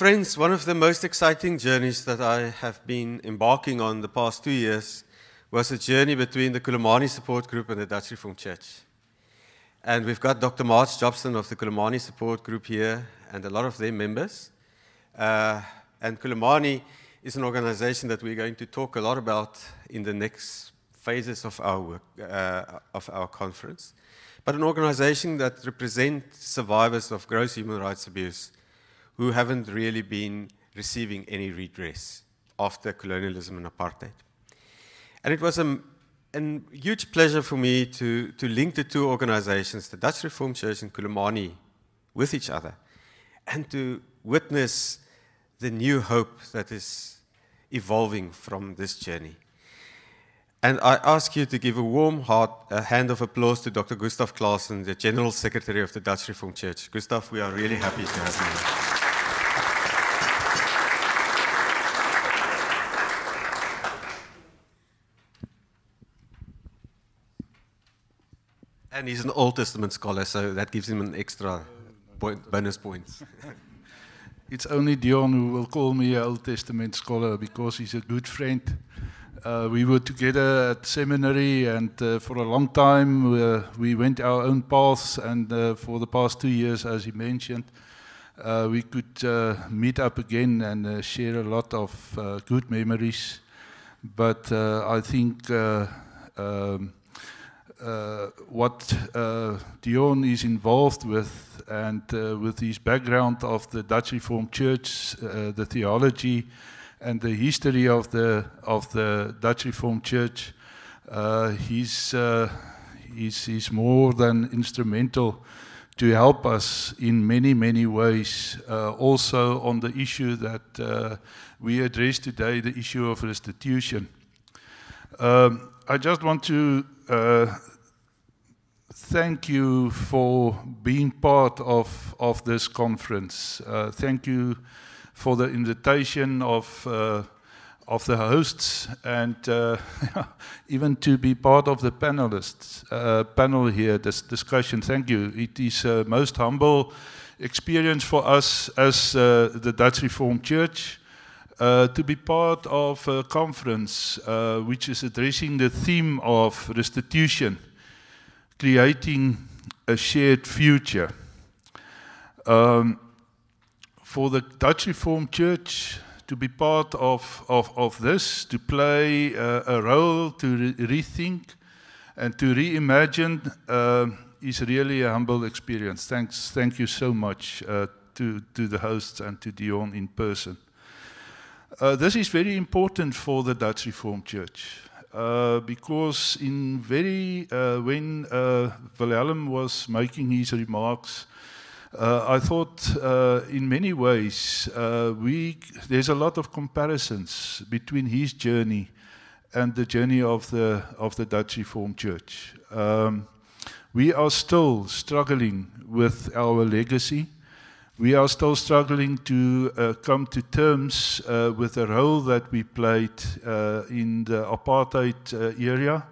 friends, one of the most exciting journeys that I have been embarking on the past two years was a journey between the Kulamani support group and the Dutch Reformed Church. And we've got Dr. March Jobson of the Kulamani support group here and a lot of their members. Uh, and Kulamani is an organization that we're going to talk a lot about in the next phases of our, work, uh, of our conference. But an organization that represents survivors of gross human rights abuse who haven't really been receiving any redress after colonialism and apartheid. And it was a, a huge pleasure for me to, to link the two organizations, the Dutch Reformed Church and Kulumani, with each other and to witness the new hope that is evolving from this journey. And I ask you to give a warm heart, a hand of applause to Dr. Gustav Clausen, the General Secretary of the Dutch Reformed Church. Gustav, we are really happy to have you. And he's an Old Testament scholar, so that gives him an extra point, bonus points. it's only Dion who will call me an Old Testament scholar because he's a good friend. Uh, we were together at seminary, and uh, for a long time uh, we went our own paths. And uh, for the past two years, as he mentioned, uh, we could uh, meet up again and share a lot of good memories. But I think um, uh, what uh, Dion is involved with, and uh, with his background of the Dutch Reformed Church, the theology, and the history of the of the Dutch Reformed Church, he's, he's he's more than instrumental to help us in many, many ways. Uh, also, on the issue that uh, we address today, the issue of restitution. Um, I just want to uh, thank you for being part of, of this conference. Uh, thank you for the invitation of, uh, of the hosts and uh, even to be part of the panelists uh, panel here, this discussion. Thank you. It is a most humble experience for us as uh, the Dutch Reformed Church uh, to be part of a conference uh, which is addressing the theme of restitution, creating a shared future. Um, for the Dutch Reformed Church to be part of, of, of this, to play uh, a role, to re rethink and to reimagine uh, is really a humble experience. Thanks, thank you so much uh, to, to the hosts and to Dion in person. Uh, this is very important for the Dutch Reformed Church uh, because in very uh, when uh, Wilhelm was making his remarks, uh, I thought in many ways we there's a lot of comparisons between his journey and the journey of the of the Dutch Reformed Church. Um, we are still struggling with our legacy we are still struggling to uh, come to terms uh, with the role that we played uh, in the apartheid uh, area.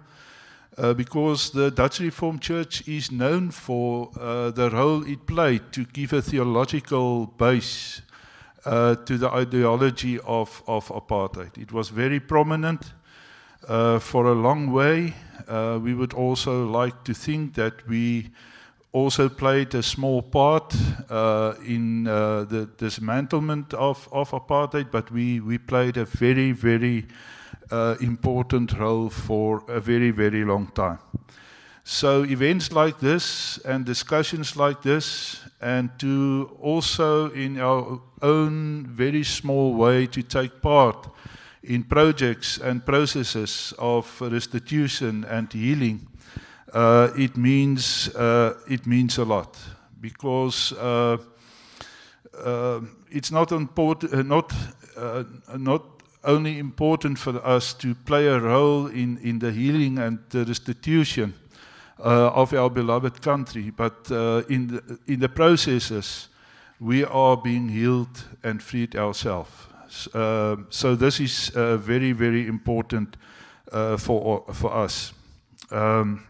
Uh, because the Dutch Reformed Church is known for uh, the role it played to give a theological base to the ideology of, of apartheid. It was very prominent for a long way. we would also like to think that we also played a small part uh, in uh, the dismantlement of, of apartheid, but we, we played a very, very uh, important role for a very, very long time. So, events like this and discussions like this, and to also, in our own very small way, to take part in projects and processes of restitution and healing. uh, it means uh, it means a lot because uh, uh it's not important uh, not uh, not only important for us to play a role in in the healing and the restitution of our beloved country, but in the, in the processes we are being healed and freed ourselves. so this is very very important for for us. Um,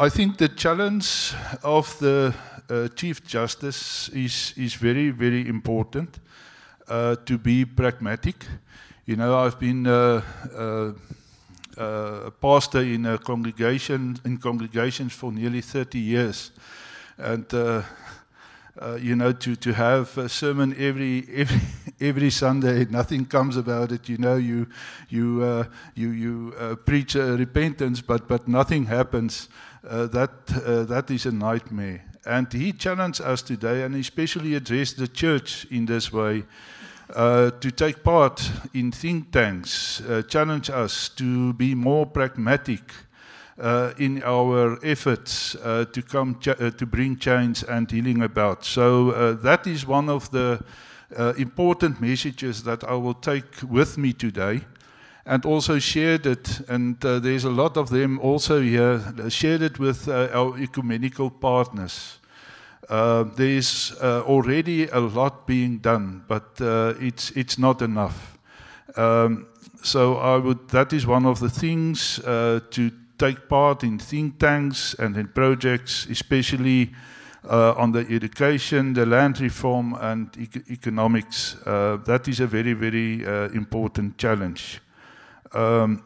I think the challenge of the uh, Chief Justice is, is very, very important uh, to be pragmatic. You know, I've been uh, uh, uh a pastor in a congregation in congregations for nearly 30 years, and uh, uh, you know, to, to have a sermon every, every, every Sunday, nothing comes about it. You know, you, you, uh, you, you uh, preach repentance, but, but nothing happens. Uh, that, uh, that is a nightmare. And he challenged us today, and especially addressed the church in this way. Uh, to take part in think tanks, challenge us to be more pragmatic uh, in our efforts uh, to come uh, to bring change and healing about. So uh, that is one of the uh, important messages that I will take with me today. And also shared it, and there's a lot of them also here, shared it with our ecumenical partners. Uh, there's uh, already a lot being done, but uh, it's it's not enough. Um, so I would that is one of the things to take part in think tanks and in projects, especially uh, on the education, the land reform, and e economics. Uh, that is a very, very uh, important challenge. Um,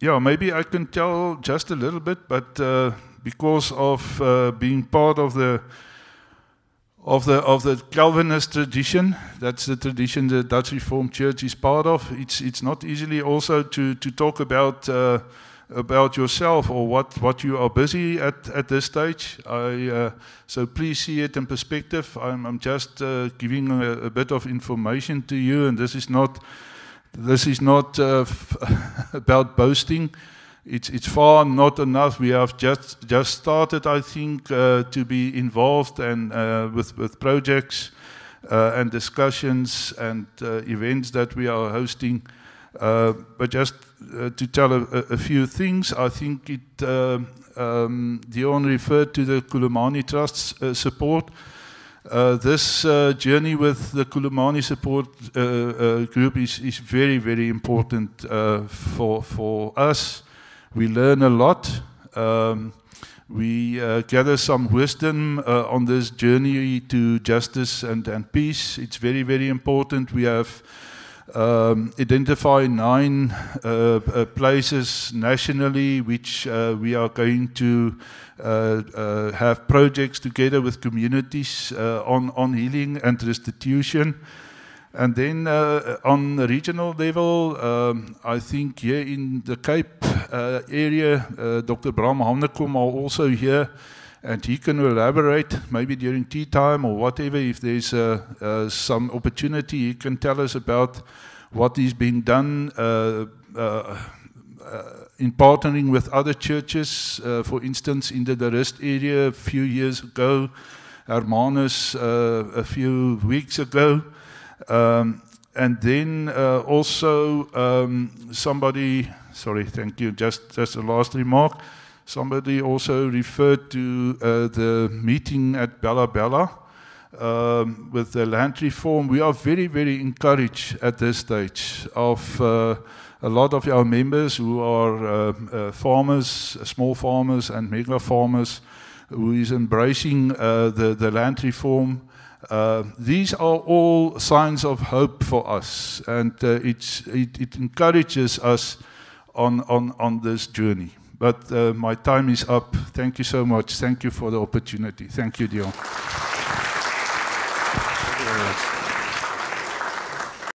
yeah, maybe I can tell just a little bit, but uh, because of uh, being part of the of the, of the Calvinist tradition. That's the tradition the Dutch Reformed Church is part of. It's, it's not easily also to, to talk about, uh, about yourself or what, what you are busy at, at this stage. I, uh, so please see it in perspective. I'm, I'm just uh, giving a, a, bit of information to you, and this is not, this is not uh, about boasting it's, it's far not enough. We have just, just started, I think, uh, to be involved and uh, with, with projects uh, and discussions and uh, events that we are hosting. Uh, but just uh, to tell a, a, few things, I think it, um, Dion referred to the Kulumani Trust's support. this journey with the Kulumani support group is, is very, very important for, for us. We learn a lot. Um, we uh, gather some wisdom uh, on this journey to justice and, and peace. It's very, very important. We have um, identified nine uh, uh places nationally which uh, we are going to uh, have projects together with communities on, on healing and restitution. And then uh, on the regional level, um, I think here in the Cape uh, area, uh, Dr. Bram Hannekom are also here, and he can elaborate maybe during tea time or whatever. If there's uh, uh, some opportunity, he can tell us about what is being done uh, in partnering with other churches. for instance, in the Darist area a few years ago, Hermanus a few weeks ago. Um, and then uh, also um, somebody, sorry, thank you, just, just a last remark. Somebody also referred to uh, the meeting at Bella Bella um, with the land reform. We are very, very encouraged at this stage of uh, a lot of our members who are uh, uh, farmers, small farmers and mega farmers, who is embracing uh, the, the land reform uh, these are all signs of hope for us, and uh, it, it encourages us on, on, on this journey. But uh, my time is up. Thank you so much. Thank you for the opportunity. Thank you, Dion. Thank you